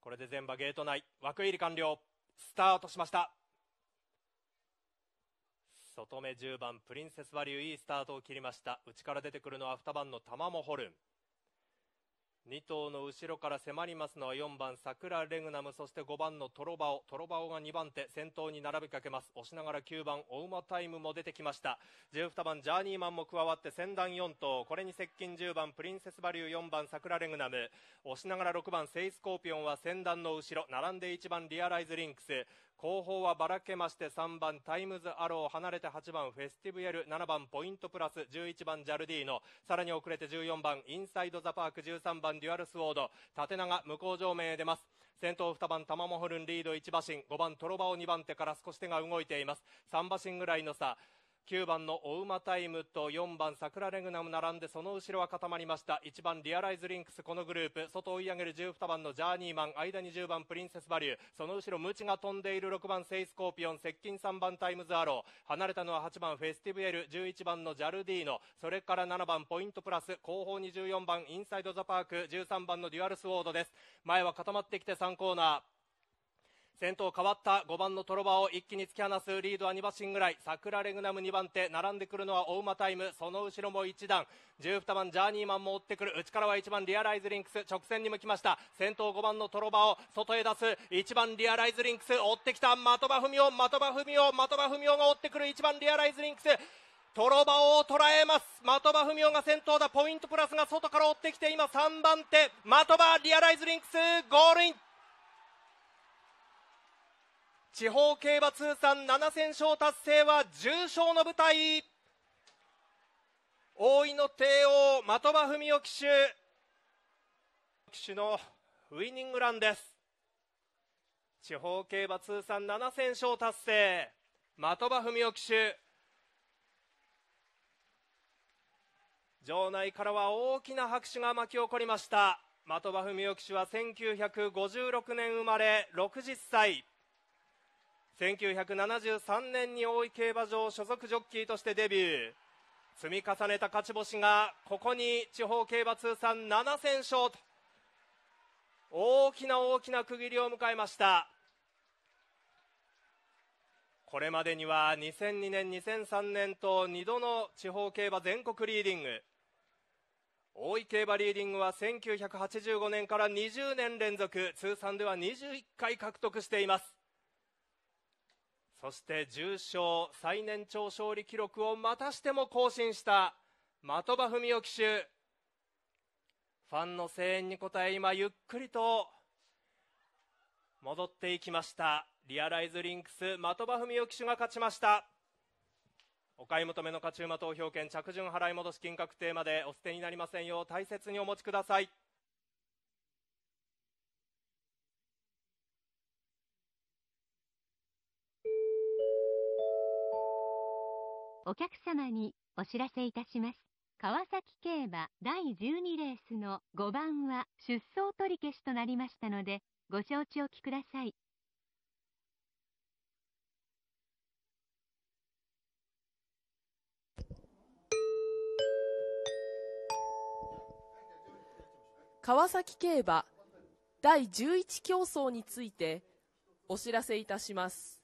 これで全場ゲート内枠入り完了スタートしました外目10番プリンセスバリューいいスタートを切りました内から出てくるのは2番の玉もホルン2頭の後ろから迫りますのは4番桜レグナムそして5番のトロバオトロバオが2番手先頭に並びかけます押しながら9番オウマタイムも出てきました12番ジャーニーマンも加わって先団4頭これに接近10番プリンセスバリュー4番桜レグナム押しながら6番セイスコーピオンは先団の後ろ並んで1番リアライズリンクス後方はばらけまして3番タイムズアロー離れて8番フェスティブエル7番ポイントプラス11番ジャルディーノさらに遅れて14番インサイドザパーク13番デュアルスウォード縦長向こう上面へ出ます先頭2番タマモホルンリード1馬身5番トロバオ2番手から少し手が動いています3馬身ぐらいの差9番のオウマタイムと4番桜レグナム並んでその後ろは固まりました1番リアライズリンクスこのグループ外追い上げる12番のジャーニーマン間に10番プリンセスバリューその後ろムチが飛んでいる6番セイスコーピオン接近3番タイムズアロー離れたのは8番フェスティブエル11番のジャルディーノそれから7番ポイントプラス後方に14番インサイドザパーク13番のデュアルスウォードです前は固まってきて3コーナー先頭変わった5番のトロバを一気に突き放すリードは2馬身ぐらい桜レグナム2番手並んでくるのは大馬タイムその後ろも1段12番ジャーニーマンも追ってくる内からは1番リアライズリンクス直線に向きました先頭5番のトロバを外へ出す1番リアライズリンクス追ってきた的場文雄的場文雄的場文雄が追ってくる1番リアライズリンクストロバを捉えます的場文雄が先頭だポイントプラスが外から追ってきて今3番手的場リアライズリンクスゴールイン地方競馬通算7000勝達成は重賞の舞台大井の帝王的場文雄騎手騎手のウイニングランです地方競馬通算7000勝達成的場文雄騎手場内からは大きな拍手が巻き起こりました的場文雄騎手は1956年生まれ60歳1973年に大井競馬場所属ジョッキーとしてデビュー積み重ねた勝ち星がここに地方競馬通算7000勝と大きな大きな区切りを迎えましたこれまでには2002年2003年と2度の地方競馬全国リーディング大井競馬リーディングは1985年から20年連続通算では21回獲得していますそして重賞最年長勝利記録をまたしても更新した的場文雄騎手ファンの声援に応え今ゆっくりと戻っていきましたリアライズリンクス的場文雄騎手が勝ちましたお買い求めの勝ち馬投票券着順払い戻し金確定までお捨てになりませんよう大切にお持ちくださいお客様にお知らせいたします。川崎競馬第12レースの5番は出走取り消しとなりましたので、ご承知おきください。川崎競馬第11競争についてお知らせいたします。